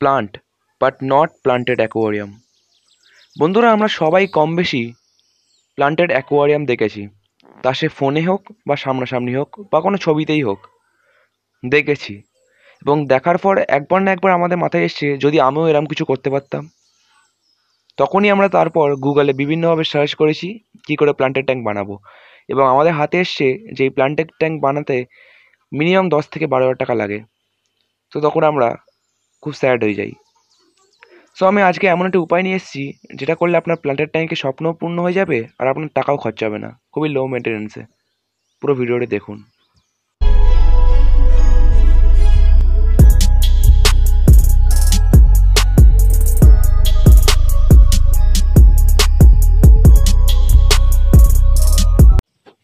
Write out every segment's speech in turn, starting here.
plant but not planted aquarium বন্ধুরা আমরা সবাই কম বেশি প্লান্টেড অ্যাকোয়ারিয়াম দেখেছি তা সে ফোনে হোক বা সামনাসামনি হোক বা কোনো ছবিতেই হোক দেখেছি এবং দেখার পর একবার না একবার আমাদের মাথায় এসছে যদি আমিও এরম কিছু করতে পারতাম তখনই আমরা তারপর গুগলে বিভিন্নভাবে সার্চ করেছি কি করে প্লান্টের ট্যাঙ্ক বানাবো এবং আমাদের হাতে এসছে যে এই প্লান্টের ট্যাঙ্ক বানাতে মিনিমাম দশ থেকে বারো হাজার টাকা লাগে তো তখন আমরা খুব স্যাড হয়ে যাই সো আমি আজকে এমন একটা উপায় নিয়ে এসেছি যেটা করলে আপনার প্ল্যান্টের ট্যাঙ্কে স্বপ্নও পূর্ণ হয়ে যাবে আর আপনার টাকাও খরচা হবে না খুবই লো মেনটেন্সে পুরো ভিডিওটি দেখুন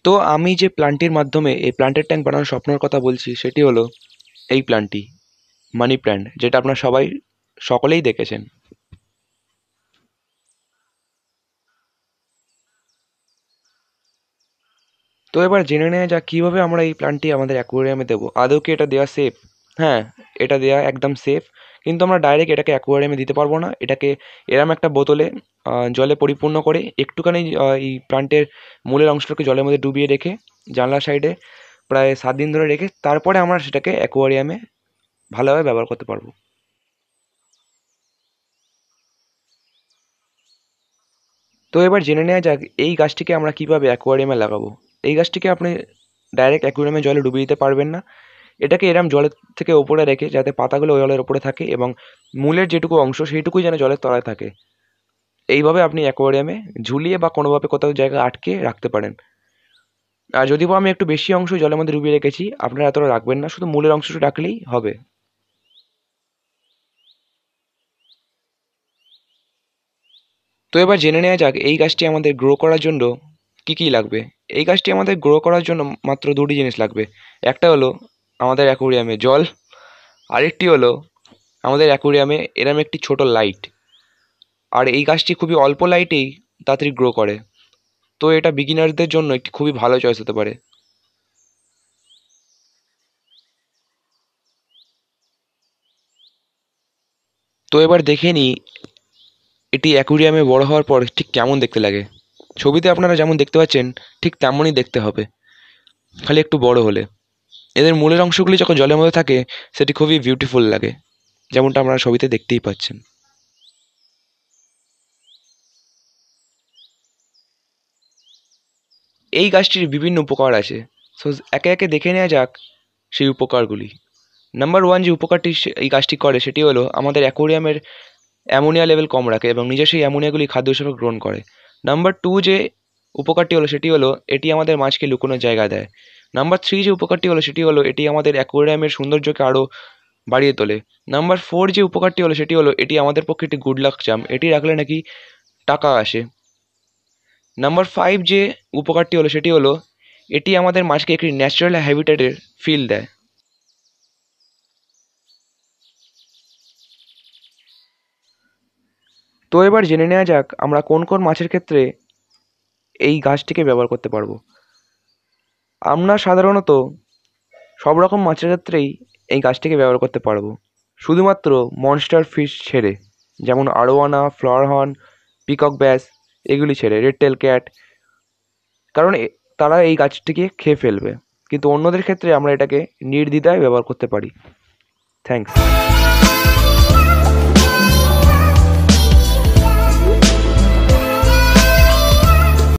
তো আমি যে প্ল্যান্টের মাধ্যমে এই প্ল্যান্টের ট্যাঙ্ক বানানোর স্বপ্নের কথা বলছি সেটি হলো এই প্ল্যান্টটি মানি প্ল্যান্ট যেটা আপনারা সবাই সকলেই দেখেছেন তো এবার জেনে নেওয়া যাক কীভাবে আমরা এই প্ল্যান্টটি আমাদের অ্যাকোয়ারিয়ামে দেবো আদৌ কি এটা দেওয়া সেফ হ্যাঁ এটা দেওয়া একদম সেফ কিন্তু আমরা ডাইরেক্ট এটাকে অ্যাকোয়ারিয়ামে দিতে পারবো না এটাকে এরম একটা বোতলে জলে পরিপূর্ণ করে একটুখানি এই প্লান্টের মূলের অংশটাকে জলের মধ্যে ডুবিয়ে রেখে জানলার সাইডে প্রায় সাত দিন ধরে রেখে তারপরে আমরা সেটাকে অ্যাকোয়ারিয়ামে ভালোভাবে ব্যবহার করতে পারবো তো এবার জেনে নেওয়া যাক এই গাছটিকে আমরা কীভাবে অ্যাকোয়ারিয়ামে লাগাবো এই গাছটিকে আপনি ডাইরেক্ট অ্যাকোয়ারিয়ামে জলে ডুবিয়ে দিতে পারবেন না এটাকে এরম জলের থেকে ওপরে রেখে যাতে পাতাগুলো জলের ওপরে থাকে এবং মূলের যেটুকু অংশ সেইটুকুই যেন জলের তলায় থাকে এইভাবে আপনি অ্যাকোয়ারিয়ামে ঝুলিয়ে বা কোনোভাবে কোথাও জায়গায় আটকে রাখতে পারেন আর যদি বা আমি একটু বেশি অংশ জলের মধ্যে ডুবিয়ে রেখেছি আপনারা এতটা রাখবেন না শুধু মূলের অংশটা রাখলেই হবে তো এবার জেনে নেওয়া যাক এই গাছটি আমাদের গ্রো করার জন্য কী কী লাগবে এই গাছটি আমাদের গ্রো করার জন্য মাত্র দুটি জিনিস লাগবে একটা হলো আমাদের অ্যাকোরিয়ামে জল আরেকটি হলো আমাদের অ্যাকোরিয়ামে এরম একটি ছোট লাইট আর এই গাছটি খুবই অল্প লাইটেই তাড়াতাড়ি গ্রো করে তো এটা বিগিনারদের জন্য একটি খুবই ভালো চয়েস হতে পারে তো এবার দেখে নিই এটি অ্যাকুরিয়ামে বড় হওয়ার পর ঠিক কেমন দেখতে লাগে ছবিতে আপনারা যেমন দেখতে পাচ্ছেন ঠিক তেমনই দেখতে হবে খালি একটু বড় হলে এদের মূলের অংশগুলি যখন জলের মধ্যে থাকে সেটি খুবই বিউটিফুল লাগে যেমনটা আপনারা ছবিতে দেখতেই পাচ্ছেন এই গাছটির বিভিন্ন উপকার আছে সো একে একে দেখে নেওয়া যাক সেই উপকারগুলি নাম্বার ওয়ান যে উপকারটি এই গাছটি করে সেটি হলো আমাদের অ্যাকোরিয়ামের অ্যামোনিয়া লেভেল কম রাখে এবং নিজে সেই অ্যামোনিয়াগুলি খাদ্য হিসেবে গ্রহণ করে নাম্বার টু যে উপকারটি হলো সেটি হলো এটি আমাদের মাছকে লুকোনোর জায়গা দেয় নাম্বার থ্রি যে উপকারটি হলো সেটি হলো এটি আমাদের অ্যাকোয়ারিয়ামের সৌন্দর্যকে আরও বাড়িয়ে তোলে নাম্বার ফোর যে উপকারটি হলো সেটি হলো এটি আমাদের পক্ষে একটি গুড লাক চাম এটি রাখলে নাকি টাকা আসে নাম্বার ফাইভ যে উপকারটি হলো সেটি হলো এটি আমাদের মাছকে একটি ন্যাচারাল হ্যাবিটেটের ফিল দেয় তো এবার জেনে নেওয়া যাক আমরা কোন কোন মাছের ক্ষেত্রে এই গাছটিকে ব্যবহার করতে পারবো আমরা সাধারণত সব রকম মাছের ক্ষেত্রেই এই গাছটিকে ব্যবহার করতে পারব শুধুমাত্র মনস্টার ফিশ ছেড়ে যেমন আরোয়ানা ফ্লরহর্ন পিকক ব্যাস এগুলি ছেড়ে রেড টেল ক্যাট কারণ তারা এই গাছটিকে খেয়ে ফেলবে কিন্তু অন্যদের ক্ষেত্রে আমরা এটাকে নির্দ্বিধায় ব্যবহার করতে পারি থ্যাংকস